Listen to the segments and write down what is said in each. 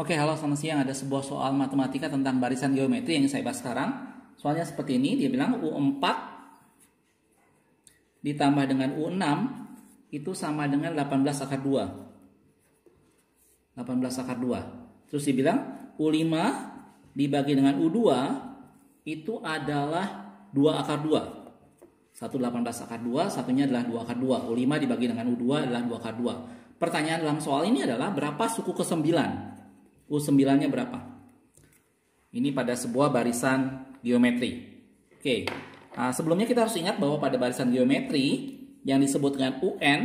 Oke, halo selamat siang. Ada sebuah soal matematika tentang barisan geometri yang saya bahas sekarang. Soalnya seperti ini, dia bilang U4 ditambah dengan U6 itu sama dengan 18 akar 2. 18 akar 2. Terus dibilang U5 dibagi dengan U2 itu adalah 2 akar 2. 1 18 akar 2, satunya adalah 2 akar 2. U5 dibagi dengan U2 adalah 2 akar 2. Pertanyaan dalam soal ini adalah berapa suku ke-9? U9-nya berapa? Ini pada sebuah barisan geometri. Oke, nah, sebelumnya kita harus ingat bahwa pada barisan geometri yang disebut dengan UN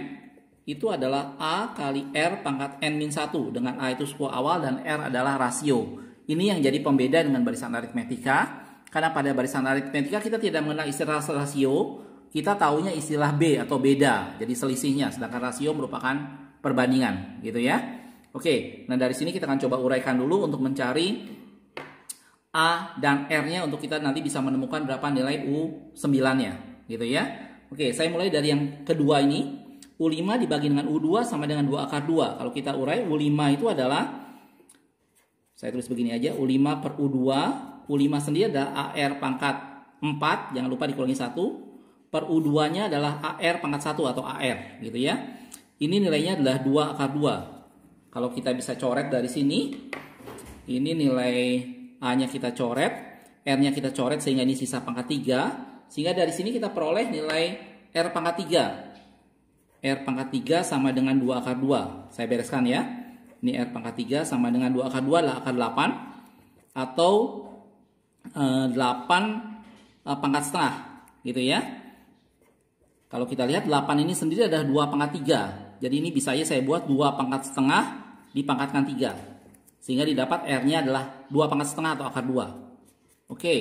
itu adalah A kali R pangkat N min 1 dengan A itu sebuah awal dan R adalah rasio. Ini yang jadi pembeda dengan barisan aritmetika karena pada barisan aritmetika kita tidak mengenal istilah rasio, kita tahunya istilah B atau beda, jadi selisihnya sedangkan rasio merupakan perbandingan gitu ya. Oke, nah dari sini kita akan coba uraikan dulu untuk mencari A dan R-nya untuk kita nanti bisa menemukan berapa nilai U9-nya, gitu ya. Oke, saya mulai dari yang kedua ini. U5 dibagi dengan U2 sama dengan 2 akar 2. Kalau kita urai, U5 itu adalah, saya tulis begini aja, U5 per U2. U5 sendiri adalah AR pangkat 4, jangan lupa dikurangi 1. Per U2-nya adalah AR pangkat 1 atau AR, gitu ya. Ini nilainya adalah 2 akar 2. Kalau kita bisa coret dari sini, ini nilai A-nya kita coret, R-nya kita coret sehingga ini sisa pangkat 3. Sehingga dari sini kita peroleh nilai R pangkat 3. R pangkat 3 sama dengan 2 akar 2. Saya bereskan ya. Ini R pangkat 3 sama dengan 2 akar 2 adalah akar 8. Atau eh, 8 eh, pangkat setengah gitu ya. Kalau kita lihat 8 ini sendiri adalah 2 pangkat 3. Jadi ini bisa aja saya buat 2 pangkat setengah dipangkatkan 3. Sehingga didapat R-nya adalah 2 pangkat setengah atau akar 2. Oke,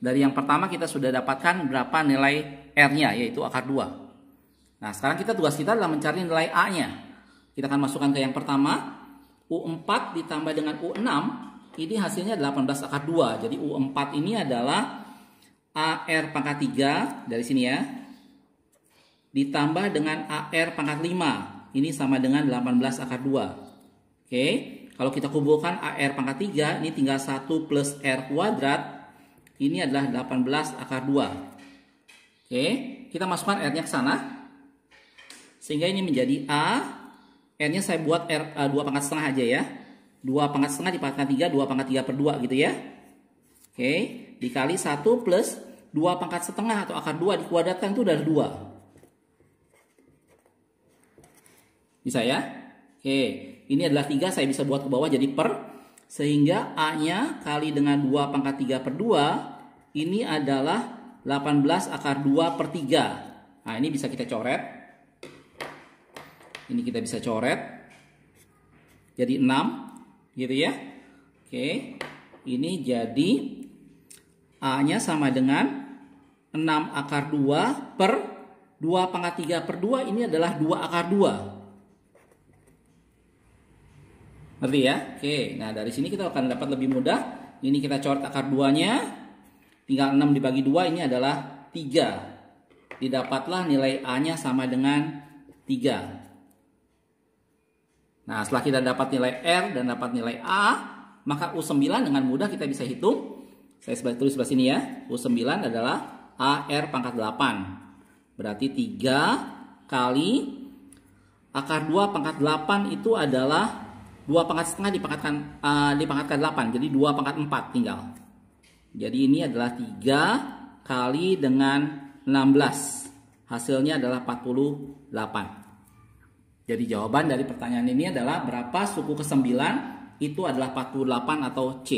dari yang pertama kita sudah dapatkan berapa nilai R-nya, yaitu akar 2. Nah, sekarang kita tugas kita adalah mencari nilai A-nya. Kita akan masukkan ke yang pertama, U4 ditambah dengan U6, ini hasilnya 18 akar 2. Jadi U4 ini adalah AR pangkat 3 dari sini ya. Ditambah dengan AR pangkat 5. Ini sama dengan 18 akar 2. Oke, kalau kita kumpulkan AR pangkat 3, ini tinggal 1 plus R kuadrat. Ini adalah 18 akar 2. Oke, kita masukkan R-nya ke sana. Sehingga ini menjadi A. R-nya saya buat R, uh, 2 pangkat setengah aja ya. 2 pangkat setengah dipangkat 3, 2 pangkat 3 per 2 gitu ya. Oke, dikali 1 plus 2 pangkat setengah atau akar 2 dikuadratkan itu adalah 2. Bisa ya? Oke. Ini adalah 3 saya bisa buat ke bawah jadi per. Sehingga A-nya kali dengan 2 pangkat 3 per 2. Ini adalah 18 akar 2 per 3. Nah ini bisa kita coret. Ini kita bisa coret. Jadi 6 gitu ya. Oke. Ini jadi A-nya sama dengan 6 akar 2 per 2 pangkat 3 per 2 ini adalah 2 akar 2. Ngerti ya? Oke, nah dari sini kita akan dapat lebih mudah. Ini kita coret akar duanya. Tinggal 6 dibagi 2 ini adalah 3. Didapatlah nilai A-nya sama dengan 3. Nah, setelah kita dapat nilai R dan dapat nilai A, maka U9 dengan mudah kita bisa hitung. Saya tulis sebelah sini ya. U9 adalah AR pangkat 8. Berarti 3 kali akar 2 pangkat 8 itu adalah dua pangkat setengah dipangkatkan uh, dipangkatkan 8 jadi dua pangkat 4 tinggal jadi ini adalah 3 kali dengan 16 hasilnya adalah 48 jadi jawaban dari pertanyaan ini adalah berapa suku ke-9 itu adalah 48 atau C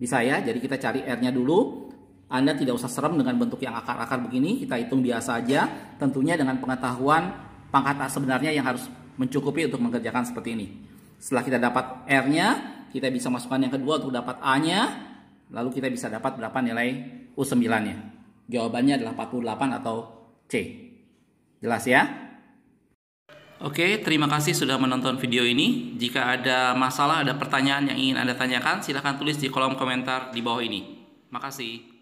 bisa ya jadi kita cari R-nya dulu anda tidak usah serem dengan bentuk yang akar-akar begini, kita hitung biasa aja, tentunya dengan pengetahuan pangkat A sebenarnya yang harus mencukupi untuk mengerjakan seperti ini. Setelah kita dapat R-nya, kita bisa masukkan yang kedua untuk dapat A-nya, lalu kita bisa dapat berapa nilai U9-nya. Jawabannya adalah 48 atau C. Jelas ya? Oke, terima kasih sudah menonton video ini. Jika ada masalah, ada pertanyaan yang ingin Anda tanyakan, silahkan tulis di kolom komentar di bawah ini. Makasih.